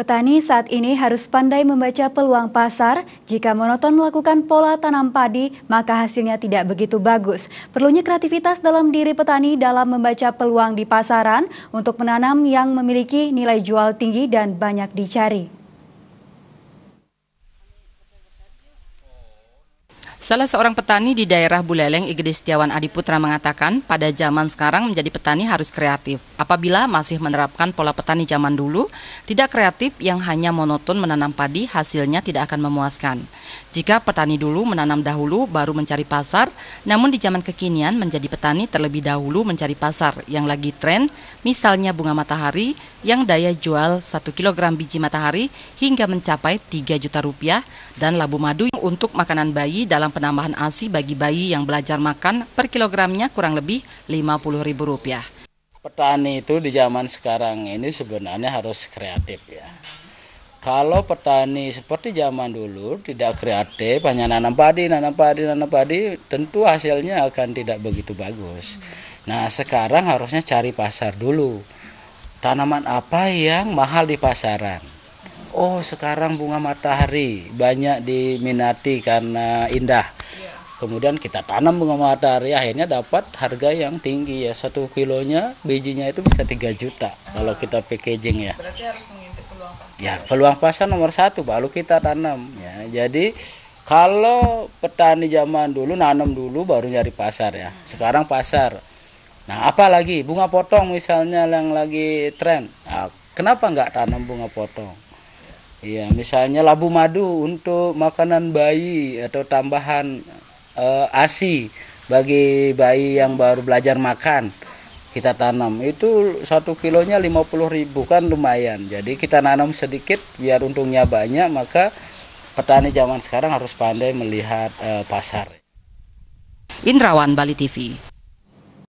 Petani saat ini harus pandai membaca peluang pasar. Jika monoton melakukan pola tanam padi, maka hasilnya tidak begitu bagus. Perlunya kreativitas dalam diri petani dalam membaca peluang di pasaran untuk menanam yang memiliki nilai jual tinggi dan banyak dicari. Salah seorang petani di daerah Buleleng, Igede Setiawan Adiputra mengatakan, pada zaman sekarang menjadi petani harus kreatif. Apabila masih menerapkan pola petani zaman dulu, tidak kreatif yang hanya monoton menanam padi, hasilnya tidak akan memuaskan. Jika petani dulu menanam dahulu baru mencari pasar, namun di zaman kekinian menjadi petani terlebih dahulu mencari pasar yang lagi tren, misalnya bunga matahari yang daya jual 1 kg biji matahari hingga mencapai 3 juta rupiah dan labu madu untuk makanan bayi dalam penambahan ASI bagi bayi yang belajar makan per kilogramnya kurang lebih Rp50.000. Petani itu di zaman sekarang ini sebenarnya harus kreatif ya. Kalau petani seperti zaman dulu tidak kreatif, hanya nanam padi, nanam padi, nanam padi, tentu hasilnya akan tidak begitu bagus. Nah sekarang harusnya cari pasar dulu. Tanaman apa yang mahal di pasaran? oh sekarang bunga matahari banyak diminati karena indah kemudian kita tanam bunga matahari akhirnya dapat harga yang tinggi ya satu kilonya bijinya itu bisa 3 juta kalau kita packaging ya Berarti harus peluang pasar. ya peluang pasar nomor satu baru kita tanam ya jadi kalau petani zaman dulu nanam dulu baru nyari pasar ya sekarang pasar nah apalagi bunga potong misalnya yang lagi tren nah, kenapa nggak tanam bunga potong Iya, misalnya labu madu untuk makanan bayi atau tambahan e, ASI bagi bayi yang baru belajar makan. Kita tanam itu satu kilonya lima puluh ribu kan lumayan. Jadi kita nanam sedikit biar untungnya banyak, maka petani zaman sekarang harus pandai melihat e, pasar. Indrawan Bali TV